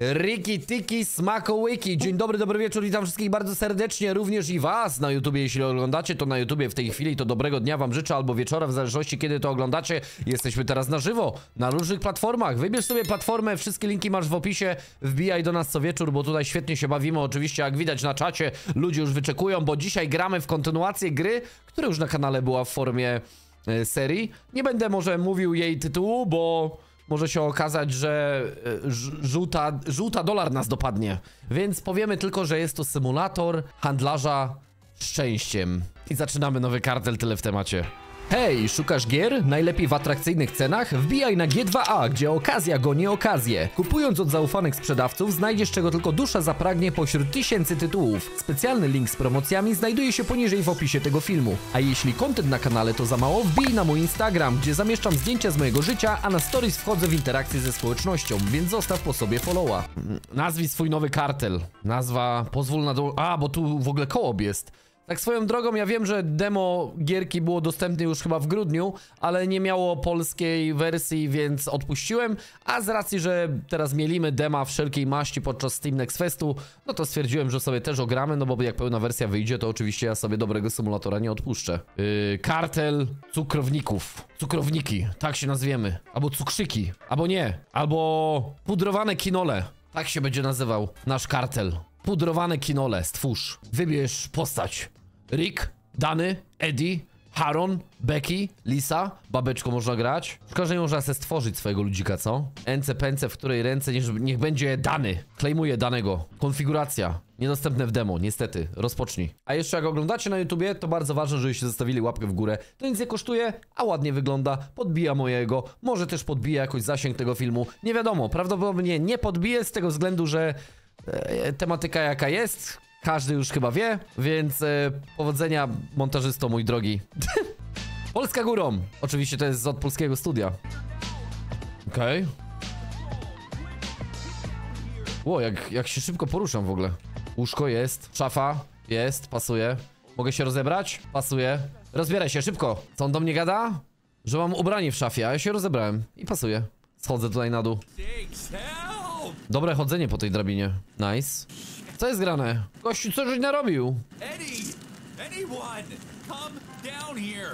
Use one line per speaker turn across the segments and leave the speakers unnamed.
Riki Tiki Smakołyki. Dzień dobry, dobry wieczór. Witam wszystkich bardzo serdecznie, również i was na YouTubie. Jeśli oglądacie to na YouTubie w tej chwili, to dobrego dnia wam życzę albo wieczora, w zależności kiedy to oglądacie. Jesteśmy teraz na żywo, na różnych platformach. Wybierz sobie platformę, wszystkie linki masz w opisie. Wbijaj do nas co wieczór, bo tutaj świetnie się bawimy. Oczywiście, jak widać na czacie, ludzie już wyczekują, bo dzisiaj gramy w kontynuację gry, która już na kanale była w formie e, serii. Nie będę może mówił jej tytułu, bo może się okazać, że e, żółta, żółta dolar nas dopadnie. Więc powiemy tylko, że jest to symulator handlarza szczęściem. I zaczynamy nowy kartel, tyle w temacie. Hej, szukasz gier? Najlepiej w atrakcyjnych cenach? Wbijaj na G2A, gdzie okazja goni okazję. Kupując od zaufanych sprzedawców, znajdziesz czego tylko dusza zapragnie pośród tysięcy tytułów. Specjalny link z promocjami znajduje się poniżej w opisie tego filmu. A jeśli kontent na kanale to za mało, wbij na mój Instagram, gdzie zamieszczam zdjęcia z mojego życia, a na stories wchodzę w interakcję ze społecznością, więc zostaw po sobie followa. Nazwij swój nowy kartel. Nazwa... Pozwól na... Do... A, bo tu w ogóle kołob jest. Tak swoją drogą, ja wiem, że demo gierki było dostępne już chyba w grudniu, ale nie miało polskiej wersji, więc odpuściłem, a z racji, że teraz mielimy dema wszelkiej maści podczas Steam Next Festu, no to stwierdziłem, że sobie też ogramy, no bo jak pełna wersja wyjdzie, to oczywiście ja sobie dobrego symulatora nie odpuszczę. Yy, kartel cukrowników. Cukrowniki, tak się nazwiemy. Albo cukrzyki, albo nie. Albo pudrowane kinole. Tak się będzie nazywał nasz kartel pudrowane kinole, stwórz. Wybierz postać. Rick, Dany, Eddie, Haron, Becky, Lisa, babeczko można grać. Szkoda, że nie można se stworzyć swojego ludzika, co? Ence pęce, w której ręce niech, niech będzie dany. Klejmuję danego. Konfiguracja. Niedostępne w demo, niestety. Rozpocznij. A jeszcze jak oglądacie na YouTubie, to bardzo ważne, żebyście zostawili łapkę w górę. To nic nie kosztuje, a ładnie wygląda. Podbija mojego. Może też podbija jakoś zasięg tego filmu. Nie wiadomo, prawdopodobnie nie podbije z tego względu, że e, tematyka jaka jest, każdy już chyba wie, więc e, powodzenia montażysto, mój drogi. Polska górą! Oczywiście to jest od polskiego studia. Okej. Okay. Ło, jak, jak się szybko poruszam w ogóle. Łóżko jest, szafa jest, pasuje. Mogę się rozebrać? Pasuje. Rozbieraj się, szybko. Co on do mnie gada? Że mam ubranie w szafie, a ja się rozebrałem. I pasuje. Schodzę tutaj na dół. Dobre chodzenie po tej drabinie. Nice. Co jest grane? Gościu, co żeś narobił? Eddie! Anyone! Come down here!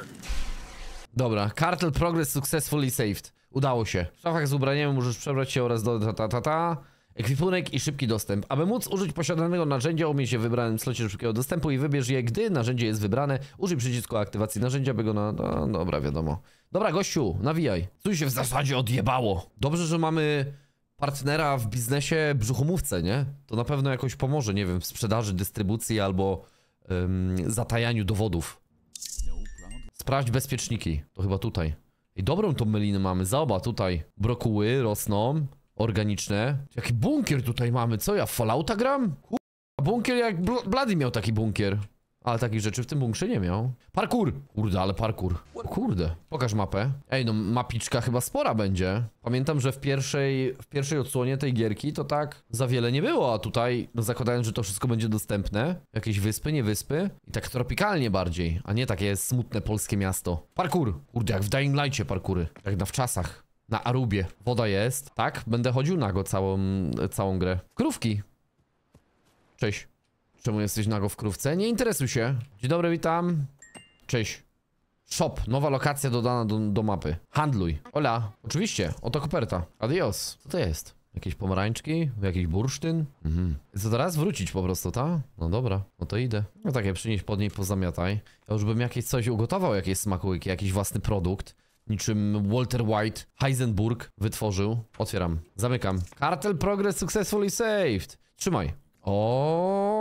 Dobra, Cartel Progress successfully saved. Udało się. W szafach z ubraniem możesz przebrać się oraz do ta ta ta ta. Ekwipunek i szybki dostęp. Aby móc użyć posiadanego narzędzia, umiej się w wybranym slocie szybkiego dostępu i wybierz je, gdy narzędzie jest wybrane. Użyj przycisku aktywacji narzędzia, by go na... No, dobra, wiadomo. Dobra, gościu, nawijaj. Tu się w zasadzie odjebało. Dobrze, że mamy partnera w biznesie brzuchomówce, nie? To na pewno jakoś pomoże, nie wiem, w sprzedaży, dystrybucji albo ym, zatajaniu dowodów. Sprawdź bezpieczniki. To chyba tutaj. I dobrą tą mylinę mamy. oba tutaj brokuły rosną. Organiczne. Jaki bunkier tutaj mamy? Co ja, Fallouta gram? bunkier jak... Bl Blady miał taki bunkier. Ale takich rzeczy w tym bunkrze nie miał. Parkour! Kurde, ale parkour. Kurde. Pokaż mapę. Ej, no mapiczka chyba spora będzie. Pamiętam, że w pierwszej, w pierwszej odsłonie tej gierki to tak za wiele nie było, a tutaj no zakładając, że to wszystko będzie dostępne, jakieś wyspy, nie wyspy i tak tropikalnie bardziej, a nie takie smutne polskie miasto. Parkour! Kurde, jak w Dying Lightcie parkury. Jak na wczasach. Na Arubie. Woda jest. Tak? Będę chodził nago całą, całą grę. Krówki. Cześć. Czemu jesteś nago w krówce? Nie interesuj się. Dzień dobry, witam. Cześć. Shop. Nowa lokacja dodana do, do mapy. Handluj. Ola. Oczywiście. Oto koperta. Adios. Co to jest? Jakieś pomarańczki? Jakiś bursztyn? Mhm. Co teraz? Wrócić po prostu, ta? No dobra, no to idę. No takie, ja przynieś pod niej, pozamiataj. Ja już bym jakieś coś ugotował, jakieś smakołyki, jakiś własny produkt. Niczym Walter White, Heisenberg wytworzył. Otwieram, zamykam. Kartel Progress successfully saved. Trzymaj. O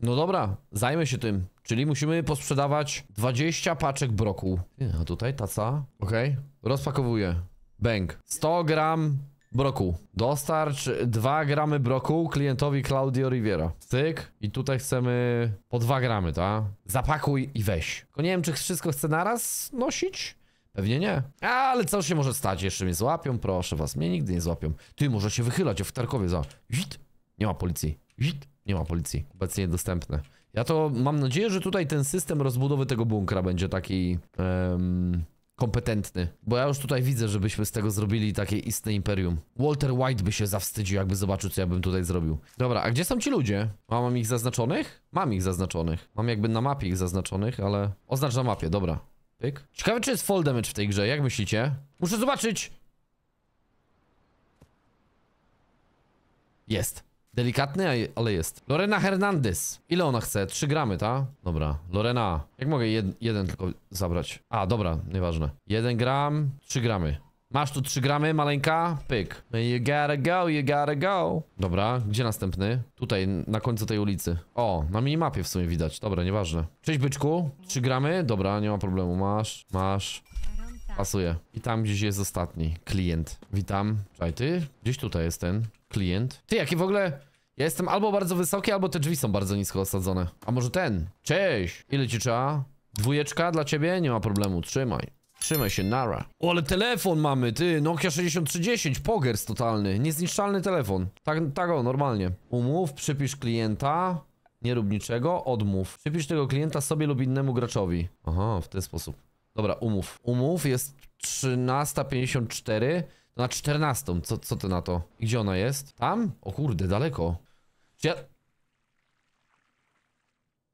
no dobra, zajmę się tym. Czyli musimy posprzedawać 20 paczek broku. A tutaj taca. Okej, okay. rozpakowuję. Bang. 100 gram broku. Dostarcz 2 gramy broku klientowi Claudio Riviera. Styk. I tutaj chcemy po 2 gramy, tak? Zapakuj i weź. Tylko nie wiem, czy wszystko chcę naraz nosić? Pewnie nie. Ale co się może stać? Jeszcze mnie złapią, proszę was. Mnie nigdy nie złapią. Ty, może się wychylać, w Tarkowie za... Zit. Nie ma policji. Zit. Nie ma policji. Obecnie niedostępne. Ja to mam nadzieję, że tutaj ten system rozbudowy tego bunkra będzie taki um, kompetentny. Bo ja już tutaj widzę, żebyśmy z tego zrobili takie istne imperium. Walter White by się zawstydził, jakby zobaczył, co ja bym tutaj zrobił. Dobra, a gdzie są ci ludzie? A mam ich zaznaczonych? Mam ich zaznaczonych. Mam jakby na mapie ich zaznaczonych, ale... Oznacz na mapie, dobra. Pyk. Ciekawe, czy jest fall damage w tej grze, jak myślicie? Muszę zobaczyć! Jest. Delikatny, ale jest. Lorena Hernandez. Ile ona chce? 3 gramy, ta? Dobra. Lorena. Jak mogę jed jeden tylko zabrać? A, dobra, nieważne. 1 gram, 3 gramy. Masz tu 3 gramy, maleńka? Pyk. You gotta go, you gotta go. Dobra, gdzie następny? Tutaj, na końcu tej ulicy. O, na minimapie w sumie widać. Dobra, nieważne. Cześć, byczku. 3 gramy? Dobra, nie ma problemu. Masz, masz. Pasuje. I tam gdzieś jest ostatni klient. Witam. Czaj, ty? Gdzieś tutaj jest ten klient. Ty, jaki w ogóle... Ja jestem albo bardzo wysoki, albo te drzwi są bardzo nisko osadzone. A może ten? Cześć! Ile ci trzeba? Dwójeczka dla ciebie? Nie ma problemu, trzymaj. Trzymaj się, nara. O, ale telefon mamy, ty, Nokia 6310, pogers totalny, niezniszczalny telefon. Tak, tak o, normalnie. Umów, przypisz klienta, nie rób niczego, odmów. Przypisz tego klienta sobie lub innemu graczowi. Aha, w ten sposób. Dobra, umów. Umów jest 13.54, na 14, co, co ty na to? I gdzie ona jest? Tam? O kurde, daleko. Czy ja...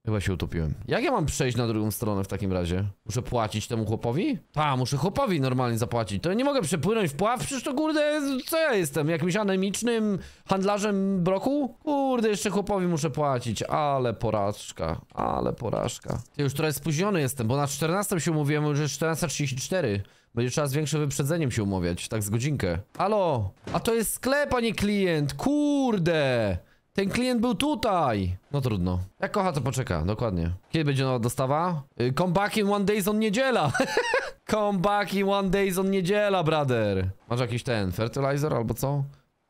Chyba się utopiłem. Jak ja mam przejść na drugą stronę w takim razie? Muszę płacić temu chłopowi? Ta, muszę chłopowi normalnie zapłacić. To ja nie mogę przepłynąć w pław, przecież to kurde, co ja jestem? Jakimś anemicznym handlarzem broku? Kurde, jeszcze chłopowi muszę płacić. Ale porażka, ale porażka. Ty, już trochę spóźniony jestem, bo na 14 się umówiłem, że 14.34. Będzie trzeba z większym wyprzedzeniem się umawiać, tak z godzinkę. Halo, a to jest sklep, a nie klient, kurde! Ten klient był tutaj! No trudno. Jak kocha, to poczeka, dokładnie. Kiedy będzie nowa dostawa? Y, come back in one days on niedziela! come back in one days on niedziela, brother! Masz jakiś ten, fertilizer albo co?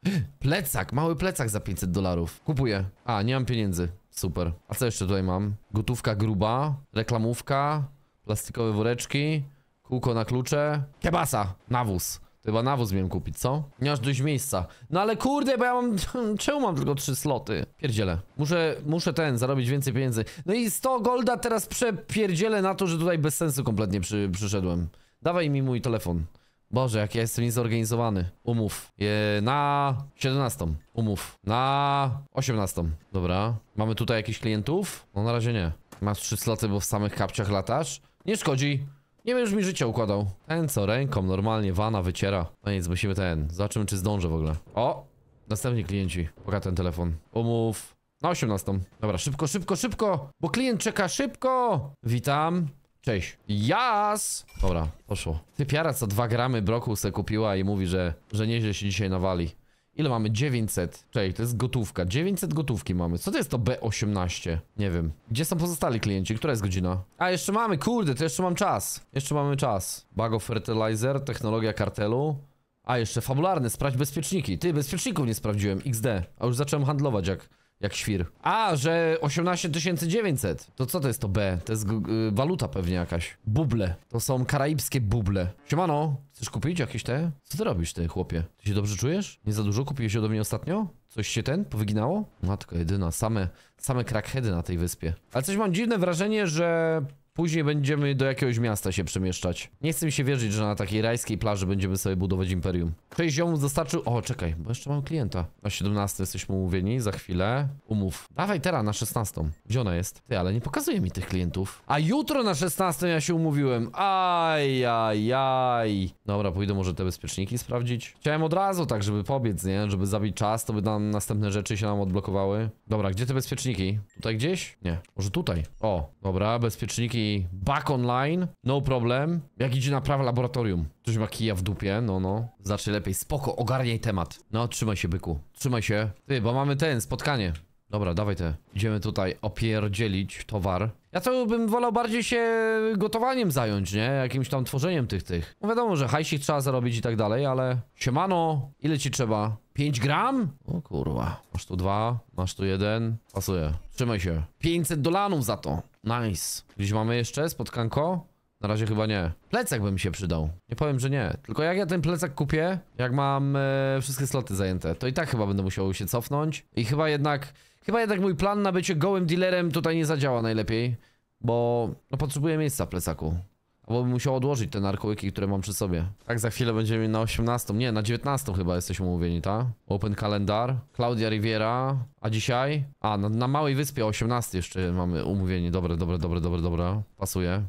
plecak, mały plecak za 500 dolarów. Kupuję. A, nie mam pieniędzy. Super. A co jeszcze tutaj mam? Gotówka gruba, reklamówka, plastikowe woreczki, kółko na klucze, kebasa, nawóz. Chyba nawóz miałem kupić, co? Nie masz dość miejsca. No ale kurde, bo ja mam... Czemu mam tylko trzy sloty? Pierdziele. Muszę, muszę ten, zarobić więcej pieniędzy. No i 100 golda teraz przepierdzielę na to, że tutaj bez sensu kompletnie przy, przyszedłem. Dawaj mi mój telefon. Boże, jak ja jestem niezorganizowany. Umów. Je, na 17. Umów. Na 18. Dobra. Mamy tutaj jakichś klientów? No na razie nie. Masz trzy sloty, bo w samych kapciach latasz? Nie szkodzi. Nie wiem, już mi życie układał. Ten co, ręką normalnie wana wyciera. No nic, musimy ten. Zobaczymy, czy zdążę w ogóle. O! Następni klienci. Poka ten telefon. Umów. Na 18. Dobra, szybko, szybko, szybko! Bo klient czeka szybko! Witam. Cześć. Jas! Yes! Dobra, poszło. Ty piara co dwa gramy broku se kupiła i mówi, że, że nieźle się dzisiaj nawali. Ile mamy? 900. Cześć, to jest gotówka. 900 gotówki mamy. Co to jest to B18? Nie wiem. Gdzie są pozostali klienci? Która jest godzina? A, jeszcze mamy, kurde, to jeszcze mam czas. Jeszcze mamy czas. Bug of fertilizer, technologia kartelu. A, jeszcze fabularny, sprawdź bezpieczniki. Ty, bezpieczników nie sprawdziłem, XD. A już zacząłem handlować jak... Jak świr. A, że 18900. To co to jest to B? To jest yy, waluta pewnie jakaś. Buble. To są karaibskie buble. Siemano, chcesz kupić jakieś te? Co ty robisz ty, chłopie? Ty się dobrze czujesz? Nie za dużo kupiłeś ode mnie ostatnio? Coś się ten powyginało? Matko jedyna, same, same crackheady na tej wyspie. Ale coś mam dziwne wrażenie, że Później będziemy do jakiegoś miasta się przemieszczać. Nie chcę mi się wierzyć, że na takiej rajskiej plaży będziemy sobie budować imperium. Cześć ziomów dostarczył... O, czekaj, bo jeszcze mam klienta. Na 17 jesteśmy umówieni, za chwilę. Umów. Dawaj teraz na 16. Gdzie ona jest? Ty, ale nie pokazuje mi tych klientów. A jutro na 16 ja się umówiłem. Aj, aj, aj. Dobra, pójdę może te bezpieczniki sprawdzić. Chciałem od razu tak, żeby pobiec, nie? Żeby zabić czas, to by nam następne rzeczy się nam odblokowały. Dobra, gdzie te bezpieczniki? Tutaj gdzieś? Nie. Może tutaj. O, dobra, bezpieczniki back online, no problem. Jak idzie naprawa laboratorium. Ktoś ma kija w dupie, no no. Znaczy lepiej, spoko, ogarniaj temat. No, trzymaj się byku, trzymaj się. Ty, bo mamy ten, spotkanie. Dobra, dawaj te. Idziemy tutaj opierdzielić towar. Ja to bym wolał bardziej się gotowaniem zająć, nie? Jakimś tam tworzeniem tych tych. No wiadomo, że hajsik trzeba zarobić i tak dalej, ale... Siemano, ile ci trzeba? 5 gram? O kurwa. Masz tu dwa, masz tu jeden. Pasuje. Trzymaj się. 500 dolarów za to. Nice. Gdzieś mamy jeszcze spotkanko? Na razie chyba nie. Plecak by mi się przydał. Nie powiem, że nie. Tylko jak ja ten plecak kupię, jak mam e, wszystkie sloty zajęte, to i tak chyba będę musiał się cofnąć. I chyba jednak, chyba jednak mój plan na bycie gołym dealerem tutaj nie zadziała najlepiej. Bo no, potrzebuję miejsca w plecaku. Albo bym musiał odłożyć te narkołyki, które mam przy sobie. Tak, za chwilę będziemy na 18. Nie, na 19 chyba jesteśmy umówieni, tak? Open kalendar. Claudia Riviera. A dzisiaj? A, na, na Małej Wyspie 18 jeszcze mamy umówienie. Dobre, dobre, dobre, dobre, dobre. Pasuje.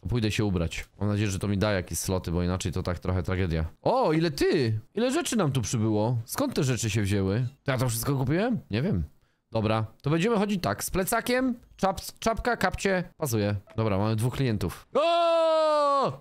To pójdę się ubrać. Mam nadzieję, że to mi da jakieś sloty, bo inaczej to tak trochę tragedia. O, ile ty! Ile rzeczy nam tu przybyło? Skąd te rzeczy się wzięły? To ja to wszystko kupiłem? Nie wiem. Dobra, to będziemy chodzić tak, z plecakiem, czap, czapka, kapcie, pasuje. Dobra, mamy dwóch klientów. O!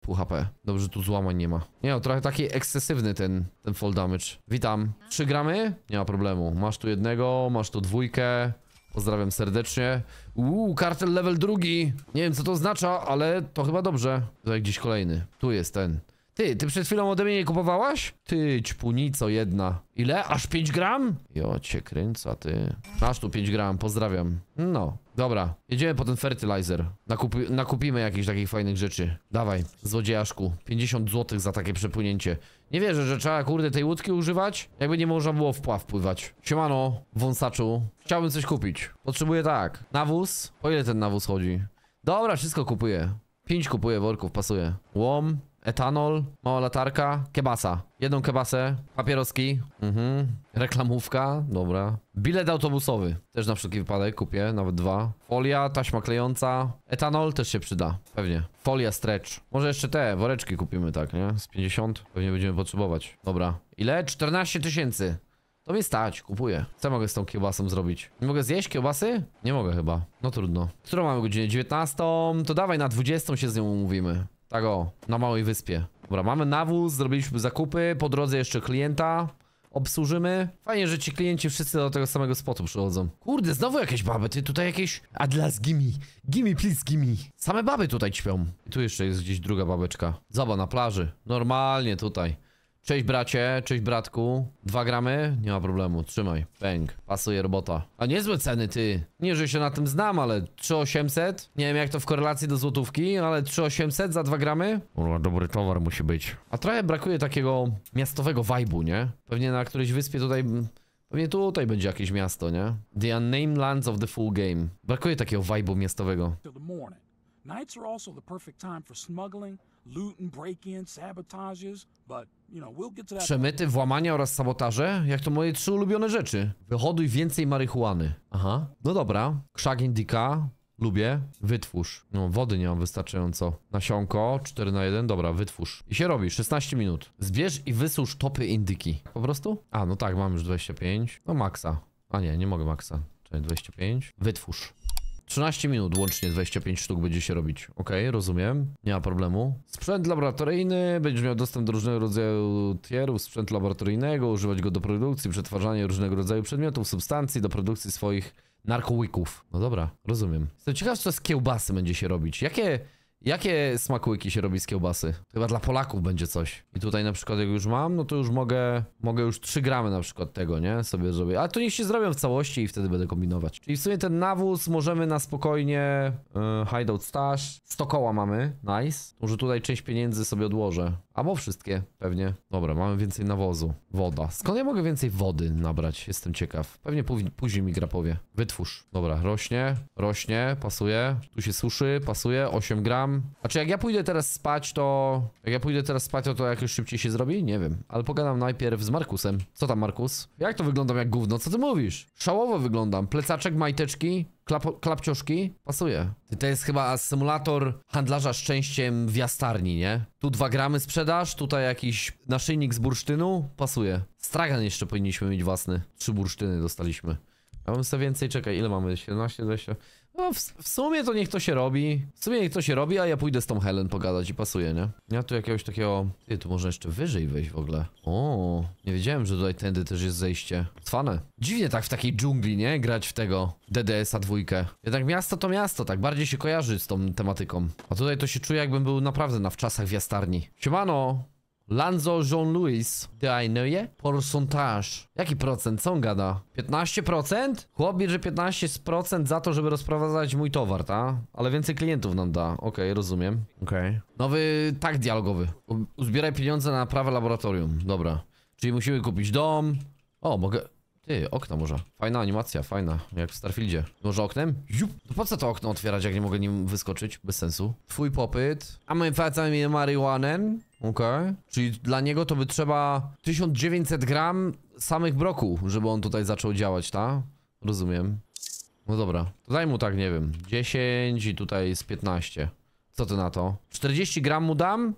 Pół HP. Dobrze, że tu złamań nie ma. Nie no, trochę taki ekscesywny ten, ten fall damage. Witam. Trzy gramy? Nie ma problemu. Masz tu jednego, masz tu dwójkę. Pozdrawiam serdecznie. Uuu, kartel level drugi. Nie wiem, co to oznacza, ale to chyba dobrze. Tutaj gdzieś kolejny. Tu jest ten. Ty, ty przed chwilą ode mnie nie kupowałaś? Ty, ćpunico jedna. Ile? Aż 5 gram? Jo, cię kręca, ty. Masz tu 5 gram, pozdrawiam. No, dobra. Jedziemy po ten fertilizer. Nakupi nakupimy jakichś takich fajnych rzeczy. Dawaj, złodziejaszku. 50 zł za takie przepłynięcie. Nie wierzę, że trzeba, kurde, tej łódki używać? Jakby nie można było wpław pływać. Siemano, wąsaczu. Chciałbym coś kupić. Potrzebuję tak. Nawóz? Po ile ten nawóz chodzi? Dobra, wszystko kupuję. 5 kupuję worków, pasuje. Łom, etanol, mała latarka, kebasa. Jedną kebasę, papieroski, mhm. reklamówka, dobra. Bilet autobusowy, też na wszelki wypadek kupię, nawet dwa. Folia, taśma klejąca, etanol też się przyda, pewnie. Folia stretch. Może jeszcze te woreczki kupimy, tak, nie? Z 50 pewnie będziemy potrzebować. Dobra. Ile? 14 tysięcy. To mi stać, kupuję. Co mogę z tą kiełbasą zrobić? Nie mogę zjeść kiełbasy? Nie mogę chyba. No trudno. Którą mamy godzinę? 19? To dawaj na 20 się z nią umówimy. Tak o, na małej wyspie. Dobra, mamy nawóz, zrobiliśmy zakupy, po drodze jeszcze klienta obsłużymy. Fajnie, że ci klienci wszyscy do tego samego spotu przychodzą. Kurde, znowu jakieś baby, ty tutaj jakieś... Adlas, gimme, gimme, please, gimme. Same baby tutaj ćpią. I tu jeszcze jest gdzieś druga babeczka. Zaba na plaży. Normalnie tutaj. Cześć bracie, cześć bratku. Dwa gramy? Nie ma problemu, trzymaj. Pęk, pasuje robota. A niezłe ceny, ty. Nie, że się na tym znam, ale 3800? Nie wiem jak to w korelacji do złotówki, ale 3800 za dwa gramy? Kurwa, dobry towar musi być. A trochę brakuje takiego miastowego vibe'u, nie? Pewnie na którejś wyspie tutaj... Pewnie tutaj będzie jakieś miasto, nie? The unnamed lands of the full game. Brakuje takiego vibe'u miastowego. Nights are also the perfect time for smuggling Przemyty, włamania oraz sabotaże? Jak to moje trzy ulubione rzeczy. Wyhoduj więcej marihuany. Aha. No dobra. Krzak indyka. Lubię. Wytwórz. No, wody nie mam wystarczająco. Nasionko, 4 na 1, dobra, wytwórz. I się robi, 16 minut. Zbierz i wysusz topy indyki. Po prostu? A, no tak, mam już 25. No maksa. A nie, nie mogę maksa. Czyli 25. Wytwórz. 13 minut łącznie 25 sztuk będzie się robić. Okej, okay, rozumiem. Nie ma problemu. Sprzęt laboratoryjny. Będziesz miał dostęp do różnego rodzaju tierów sprzętu laboratoryjnego. Używać go do produkcji, przetwarzania różnego rodzaju przedmiotów, substancji, do produkcji swoich narkołyków. No dobra, rozumiem. Jestem ciekaw, co z kiełbasy będzie się robić. Jakie Jakie smakułyki się robi z kiełbasy? Chyba dla Polaków będzie coś. I tutaj na przykład jak już mam, no to już mogę, mogę już 3 gramy na przykład tego, nie? Sobie zrobię. A to niech się zrobią w całości i wtedy będę kombinować. Czyli w sumie ten nawóz możemy na spokojnie, yy, hideout stash, 100 koła mamy, nice. Może tutaj część pieniędzy sobie odłożę. Albo wszystkie, pewnie. Dobra, mamy więcej nawozu. Woda. Skąd ja mogę więcej wody nabrać? Jestem ciekaw. Pewnie później mi gra powie. Wytwórz. Dobra, rośnie, rośnie, pasuje. Tu się suszy, pasuje, 8 gram. A Znaczy jak ja pójdę teraz spać, to... Jak ja pójdę teraz spać, to to jakoś szybciej się zrobi? Nie wiem. Ale pogadam najpierw z Markusem. Co tam, Markus? Jak to wyglądam jak gówno? Co ty mówisz? Szałowo wyglądam. Plecaczek, majteczki, klap Pasuje. To jest chyba symulator handlarza szczęściem w jastarni, nie? Tu dwa gramy sprzedaż, tutaj jakiś naszyjnik z bursztynu. Pasuje. Stragan jeszcze powinniśmy mieć własny. Trzy bursztyny dostaliśmy. Ja bym sobie więcej, czekaj, ile mamy? 17, 20... No, w, w, sumie to niech to się robi. W sumie niech to się robi, a ja pójdę z tą Helen pogadać i pasuje, nie? Ja tu jakiegoś takiego... Ty, tu można jeszcze wyżej wejść w ogóle. O, nie wiedziałem, że tutaj tędy też jest zejście. Cwane. Dziwnie tak w takiej dżungli, nie? Grać w tego DDS-a dwójkę. Jednak miasto to miasto, tak bardziej się kojarzy z tą tematyką. A tutaj to się czuje, jakbym był naprawdę na wczasach w jastarni. Siemano! Lanzo Jean-Louis Daineye Porcentage. Jaki procent? Co on gada? 15%? Chłop bierze 15% za to, żeby rozprowadzać mój towar, ta? Ale więcej klientów nam da. Okej, okay, rozumiem. Okej. Okay. Nowy tak dialogowy. Uzbieraj pieniądze na prawe laboratorium. Dobra. Czyli musimy kupić dom. O, mogę... Ty, okno może. Fajna animacja, fajna. Jak w Starfieldzie. Może oknem? Jup. No po co to okno otwierać, jak nie mogę nim wyskoczyć? Bez sensu. Twój popyt. A my facamy marihuanę. Okej. Okay. Czyli dla niego to by trzeba 1900 gram samych broku, żeby on tutaj zaczął działać, ta? Rozumiem. No dobra. To daj mu tak, nie wiem, 10 i tutaj z 15. Co ty na to? 40 gram mu dam?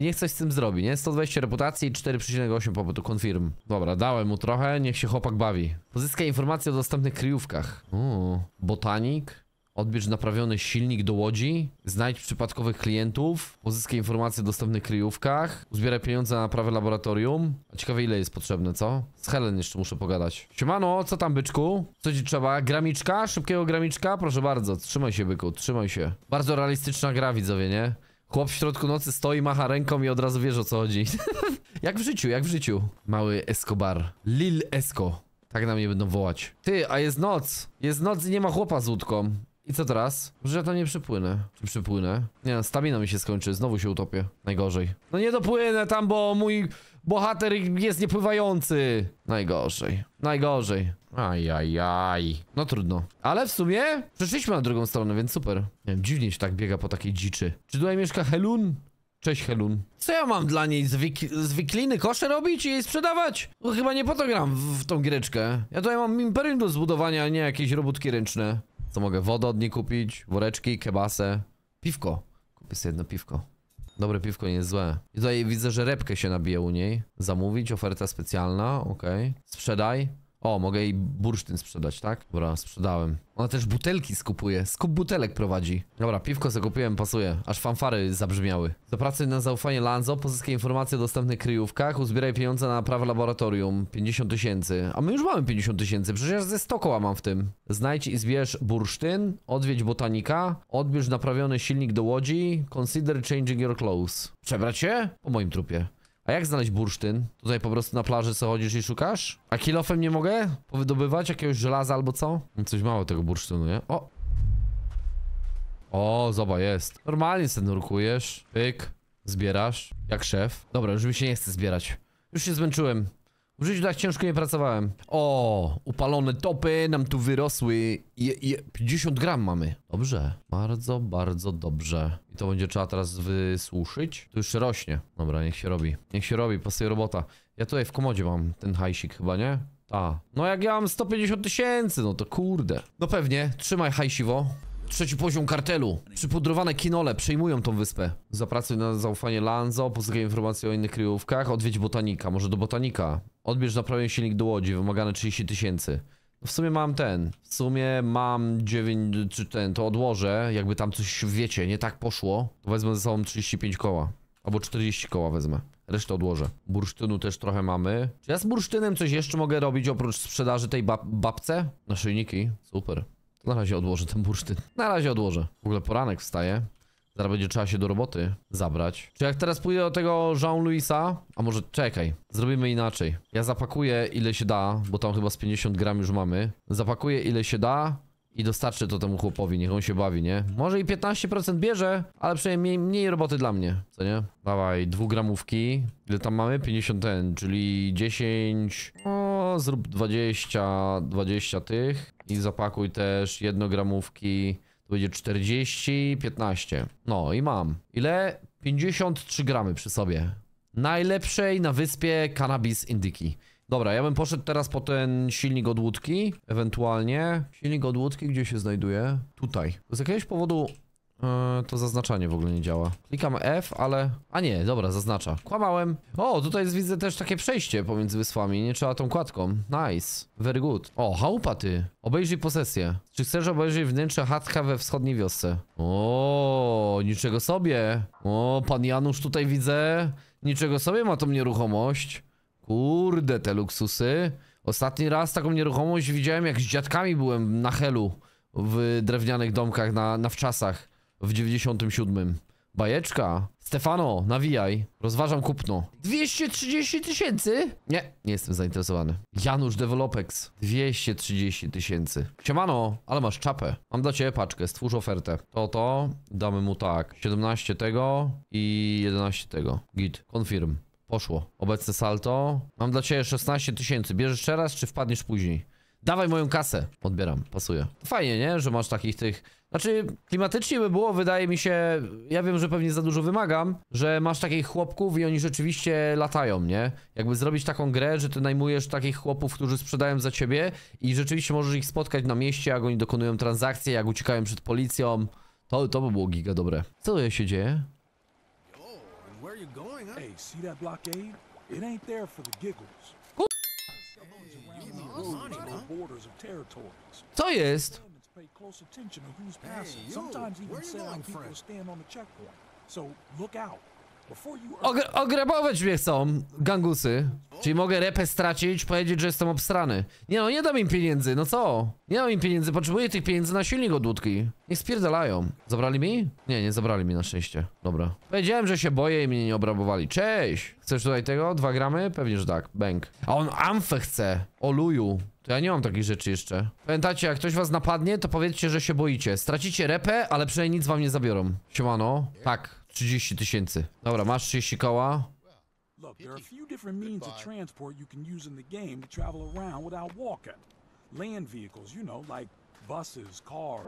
niech coś z tym zrobi, nie? 120 reputacji i 4,8 pobytu, confirm. Dobra, dałem mu trochę, niech się chłopak bawi. Pozyskaj informacje o dostępnych kryjówkach. Uuu, botanik. Odbierz naprawiony silnik do łodzi. Znajdź przypadkowych klientów. Pozyskaj informacje o dostępnych kryjówkach. Uzbieraj pieniądze na naprawę laboratorium. A ciekawe ile jest potrzebne, co? Z Helen jeszcze muszę pogadać. Siemano, co tam byczku? Co ci trzeba? Gramiczka? Szybkiego gramiczka? Proszę bardzo, trzymaj się byku, trzymaj się. Bardzo realistyczna gra widzowie, nie? Chłop w środku nocy stoi, macha ręką i od razu wiesz o co chodzi. jak w życiu, jak w życiu. Mały Escobar. Lil Esco. Tak na mnie będą wołać. Ty, a jest noc. Jest noc i nie ma chłopa z łódką. I co teraz? Może ja tam nie przypłynę. Czy przypłynę? Nie, no, stamina mi się skończy, znowu się utopię. Najgorzej. No nie dopłynę tam, bo mój bohater jest niepływający. Najgorzej. Najgorzej. Ajajaj. No trudno. Ale w sumie przeszliśmy na drugą stronę, więc super. Nie wiem, dziwnie się tak biega po takiej dziczy. Czy tutaj mieszka Helun? Cześć Helun. Co ja mam dla niej? zwikliny kosze robić i jej sprzedawać? No chyba nie po to gram w, w tą giereczkę. Ja tutaj mam imperium do zbudowania, a nie jakieś robótki ręczne. Co mogę? Wodę od niej kupić, woreczki, kebasę, piwko. Kupię sobie jedno piwko. Dobre piwko, nie jest złe. I tutaj widzę, że repkę się nabija u niej. Zamówić, oferta specjalna, okej. Okay. Sprzedaj. O, mogę jej bursztyn sprzedać, tak? Dobra, sprzedałem. Ona też butelki skupuje. Skup butelek prowadzi. Dobra, piwko zakupiłem, pasuje. Aż fanfary zabrzmiały. Zapracuj na zaufanie Lanzo, pozyskaj informacje o dostępnych kryjówkach, uzbieraj pieniądze na naprawę laboratorium. 50 tysięcy. A my już mamy 50 tysięcy, przecież ze 100 koła mam w tym. Znajdź i zbierz bursztyn, odwiedź botanika, odbierz naprawiony silnik do łodzi, consider changing your clothes. Przebrać się? Po moim trupie. A jak znaleźć bursztyn? Tutaj po prostu na plaży co chodzisz i szukasz? A kilofem nie mogę? Powydobywać jakiegoś żelaza albo co? Coś mało tego bursztynu, nie? O! O, zobacz, jest. Normalnie se nurkujesz. Pyk. Zbierasz. Jak szef. Dobra, już mi się nie chce zbierać. Już się zmęczyłem. W życiu tak ciężko nie pracowałem. O, upalone topy nam tu wyrosły. Je, je, 50 gram mamy. Dobrze. Bardzo, bardzo dobrze. I to będzie trzeba teraz wysuszyć. To już rośnie. Dobra, niech się robi. Niech się robi, pasuje robota. Ja tutaj w komodzie mam ten hajsik chyba, nie? Ta. No jak ja mam 150 tysięcy, no to kurde. No pewnie. Trzymaj hajsiwo. Trzeci poziom kartelu. Przypudrowane kinole przejmują tą wyspę. Zapracuj na zaufanie Lanzo, pozyskaj informacje o innych kryjówkach, odwiedź botanika, może do botanika. Odbierz naprawiony silnik do łodzi, wymagane 30 tysięcy. W sumie mam ten, w sumie mam 9, czy ten, to odłożę, jakby tam coś, wiecie, nie tak poszło, to wezmę ze sobą 35 koła. Albo 40 koła wezmę. Resztę odłożę. Bursztynu też trochę mamy. Czy ja z bursztynem coś jeszcze mogę robić oprócz sprzedaży tej bab babce? Naszyjniki. Super. Na razie odłożę ten bursztyn. Na razie odłożę. W ogóle poranek wstaje. Zaraz będzie trzeba się do roboty zabrać. Czy jak teraz pójdę do tego Jean-Louisa? A może czekaj, zrobimy inaczej. Ja zapakuję ile się da, bo tam chyba z 50 gram już mamy. Zapakuję ile się da i dostarczę to temu chłopowi, niech on się bawi, nie? Może i 15% bierze, ale przynajmniej mniej roboty dla mnie, co nie? Dawaj, dwugramówki. Ile tam mamy? 50 ten, czyli 10 zrób 20, 20 tych i zapakuj też jednogramówki. To będzie 40, 15. No i mam. Ile? 53 gramy przy sobie. Najlepszej na wyspie cannabis indyki. Dobra, ja bym poszedł teraz po ten silnik od łódki, ewentualnie. Silnik od łódki gdzie się znajduje? Tutaj. Z jakiegoś powodu E, to zaznaczanie w ogóle nie działa. Klikam F, ale... A nie, dobra, zaznacza. Kłamałem. O, tutaj jest, widzę też takie przejście pomiędzy wysłami. Nie trzeba tą kładką. Nice. Very good. O, chałupa ty. Obejrzyj posesję. Czy chcesz obejrzeć wnętrze chatka we wschodniej wiosce? O, niczego sobie. O, pan Janusz tutaj widzę. Niczego sobie ma tą nieruchomość. Kurde, te luksusy. Ostatni raz taką nieruchomość widziałem, jak z dziadkami byłem na Helu w drewnianych domkach na, na wczasach w 97. Bajeczka. Stefano, nawijaj. Rozważam kupno. 230 tysięcy? Nie, nie jestem zainteresowany. Janusz Developex. 230 tysięcy. Siemano, ale masz czapę. Mam dla ciebie paczkę, stwórz ofertę. To, to, damy mu tak. 17 tego i 11 tego. Git, confirm. Poszło. Obecne salto. Mam dla ciebie 16 tysięcy. Bierzesz teraz, czy wpadniesz później? Dawaj moją kasę. Odbieram, pasuje. Fajnie, nie? Że masz takich tych... Znaczy, klimatycznie by było, wydaje mi się... Ja wiem, że pewnie za dużo wymagam, że masz takich chłopków i oni rzeczywiście latają, nie? Jakby zrobić taką grę, że ty najmujesz takich chłopów, którzy sprzedają za ciebie i rzeczywiście możesz ich spotkać na mieście, jak oni dokonują transakcji, jak uciekają przed policją. To, to by było giga dobre. Co tutaj się dzieje? Hey, see that blockade? It ain't there for the giggles. Co jest? Sometimes even set out stand on the checkpoint. So look out ograbować mnie chcą, gangusy. Czyli mogę repę stracić, powiedzieć, że jestem obstrany. Nie no, nie dam im pieniędzy, no co? Nie dam im pieniędzy, potrzebuję tych pieniędzy na silnik od łódki. Niech spierdalają. Zabrali mi? Nie, nie zabrali mi na szczęście. Dobra. Powiedziałem, że się boję i mnie nie obrabowali. Cześć! Chcesz tutaj tego? Dwa gramy? Pewnie, że tak. Bęk. A on amfę chce. Oluju. To ja nie mam takich rzeczy jeszcze. Pamiętacie, jak ktoś was napadnie, to powiedzcie, że się boicie. Stracicie repę, ale przynajmniej nic wam nie zabiorą. Siemano. Tak, 30 tysięcy. Dobra, masz 30 koła. there are a few different means of transport you can use in the game to travel around without walking. Land vehicles, you know, like buses, cars.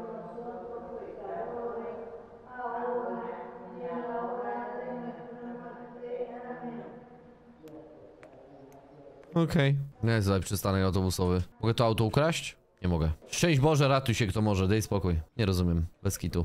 Okej. Okay. Nie jest przystanek autobusowy. Mogę to auto ukraść? Nie mogę. Szczęść Boże, ratuj się kto może, daj spokój. Nie rozumiem, bez kitu.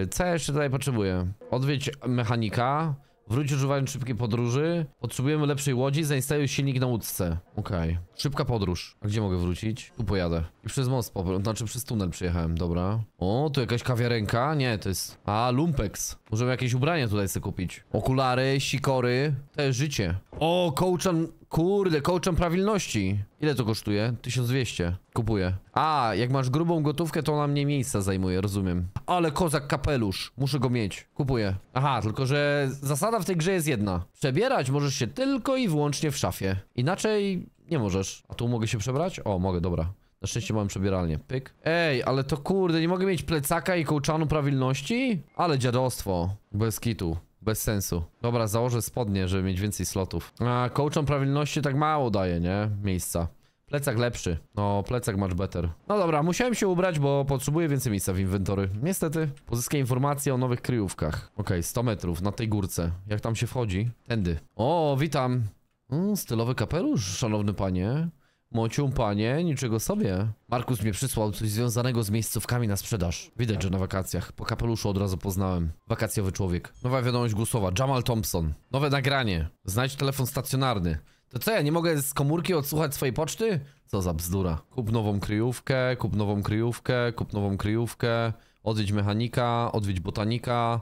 Yy, co ja jeszcze tutaj potrzebuję? Odwiedź mechanika, wróć używając szybkiej podróży. Potrzebujemy lepszej łodzi, zainstaluj silnik na łódce. Okej. Okay. Szybka podróż. A gdzie mogę wrócić? Tu pojadę. I przez most, po... znaczy przez tunel przyjechałem, dobra. O, tu jakaś kawiarenka? Nie, to jest... A, lumpex. Możemy jakieś ubrania tutaj sobie kupić. Okulary, sikory. To jest życie. O, kołczan Kurde, kołczem prawilności. Ile to kosztuje? 1200. Kupuję. A, jak masz grubą gotówkę, to ona mnie miejsca zajmuje, rozumiem. Ale kozak kapelusz. Muszę go mieć. Kupuję. Aha, tylko że zasada w tej grze jest jedna. Przebierać możesz się tylko i wyłącznie w szafie. Inaczej nie możesz. A tu mogę się przebrać? O, mogę, dobra. Na szczęście mam przebieralnię. Pyk. Ej, ale to kurde, nie mogę mieć plecaka i kołczanu prawilności? Ale dziadostwo. Bez kitu. Bez sensu. Dobra, założę spodnie, żeby mieć więcej slotów. A coachom prawilności tak mało daje, nie? Miejsca. Plecak lepszy. No, plecak much better. No dobra, musiałem się ubrać, bo potrzebuję więcej miejsca w inwentory. Niestety. Pozyskuję informacje o nowych kryjówkach. Okej, okay, 100 metrów na tej górce. Jak tam się wchodzi? Tędy. O, witam. Mm, stylowy kapelusz, szanowny panie. Mocią panie, niczego sobie. Markus mnie przysłał coś związanego z miejscówkami na sprzedaż. Widać, że na wakacjach. Po kapeluszu od razu poznałem. Wakacjowy człowiek. Nowa wiadomość głosowa. Jamal Thompson. Nowe nagranie. Znajdź telefon stacjonarny. To co, ja nie mogę z komórki odsłuchać swojej poczty? Co za bzdura. Kup nową kryjówkę, kup nową kryjówkę, kup nową kryjówkę. Odwiedź mechanika, odwiedź botanika.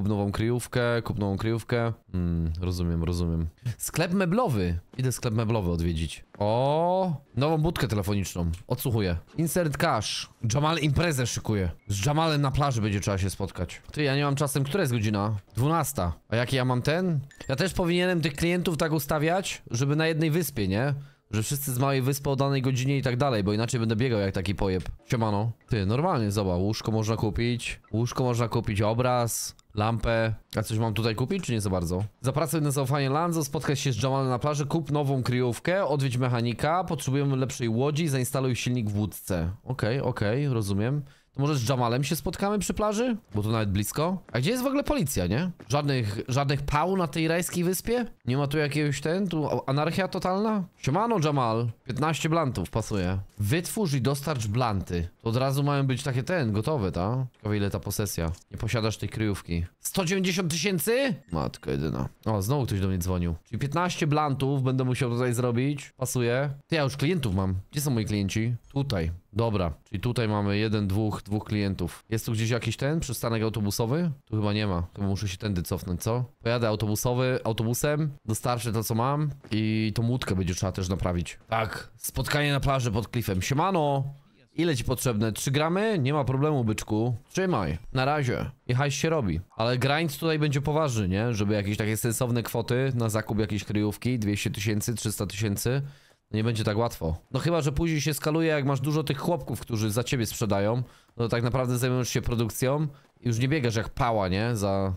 Kup nową kryjówkę, kup nową kryjówkę. Mm, rozumiem, rozumiem. Sklep meblowy. Idę sklep meblowy odwiedzić. O, nową budkę telefoniczną. Odsłuchuję. Insert cash. Jamal imprezę szykuje. Z Jamalem na plaży będzie trzeba się spotkać. Ty, ja nie mam czasem. Która jest godzina? 12. A jaki ja mam ten? Ja też powinienem tych klientów tak ustawiać, żeby na jednej wyspie, nie? Że wszyscy z małej wyspy o danej godzinie i tak dalej, bo inaczej będę biegał jak taki pojeb. Siemano. Ty, normalnie, zobacz, łóżko można kupić, łóżko można kupić, obraz, lampę. A coś mam tutaj kupić, czy nie za bardzo? Za na zaufanie Lanzo, spotkaj się z Jamalem na plaży, kup nową kryjówkę, odwiedź mechanika, potrzebujemy lepszej łodzi, zainstaluj silnik w łódce. Okej, okay, okej, okay, rozumiem. Może z Jamalem się spotkamy przy plaży? Bo tu nawet blisko. A gdzie jest w ogóle policja, nie? Żadnych, żadnych pał na tej rajskiej wyspie? Nie ma tu jakiegoś ten? Tu anarchia totalna? Siemano, Jamal. 15 blantów pasuje. Wytwórz i dostarcz blanty. To od razu mają być takie ten, gotowe, ta? Ciekawe ile ta posesja. Nie posiadasz tej kryjówki. 190 tysięcy? Matka jedyna. O, znowu ktoś do mnie dzwonił. Czyli 15 blantów będę musiał tutaj zrobić. Pasuje. Ty, ja już klientów mam. Gdzie są moi klienci? Tutaj. Dobra, czyli tutaj mamy jeden, dwóch, dwóch klientów. Jest tu gdzieś jakiś ten przystanek autobusowy? Tu chyba nie ma. Chyba muszę się tędy cofnąć, co? Pojadę autobusowy, autobusem, dostarczę to, co mam i tą łódkę będzie trzeba też naprawić. Tak, spotkanie na plaży pod klifem. Siemano! Ile ci potrzebne? 3 gramy? Nie ma problemu, byczku. Trzymaj. Na razie. I hajs się robi. Ale grind tutaj będzie poważny, nie? Żeby jakieś takie sensowne kwoty na zakup jakiejś kryjówki, 200 tysięcy, 300 tysięcy nie będzie tak łatwo. No chyba, że później się skaluje, jak masz dużo tych chłopków, którzy za ciebie sprzedają. No tak naprawdę zajmujesz się produkcją i już nie biegasz jak pała, nie? Za,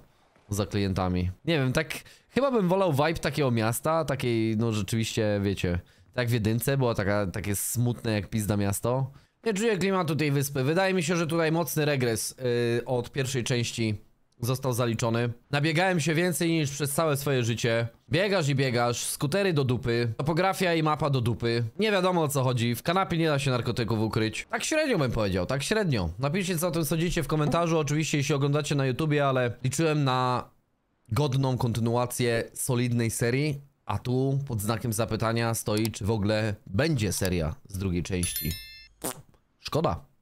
za klientami. Nie wiem, tak... Chyba bym wolał vibe takiego miasta, takiej, no rzeczywiście, wiecie... Tak w jedynce było taka, takie smutne jak pizda miasto. Nie czuję klimatu tej wyspy. Wydaje mi się, że tutaj mocny regres yy, od pierwszej części został zaliczony. Nabiegałem się więcej niż przez całe swoje życie. Biegasz i biegasz, skutery do dupy, topografia i mapa do dupy. Nie wiadomo o co chodzi, w kanapie nie da się narkotyków ukryć. Tak średnio bym powiedział, tak średnio. Napiszcie co o tym sądzicie w komentarzu, oczywiście jeśli oglądacie na YouTubie, ale liczyłem na godną kontynuację solidnej serii. A tu pod znakiem zapytania stoi, czy w ogóle będzie seria z drugiej części. Szkoda.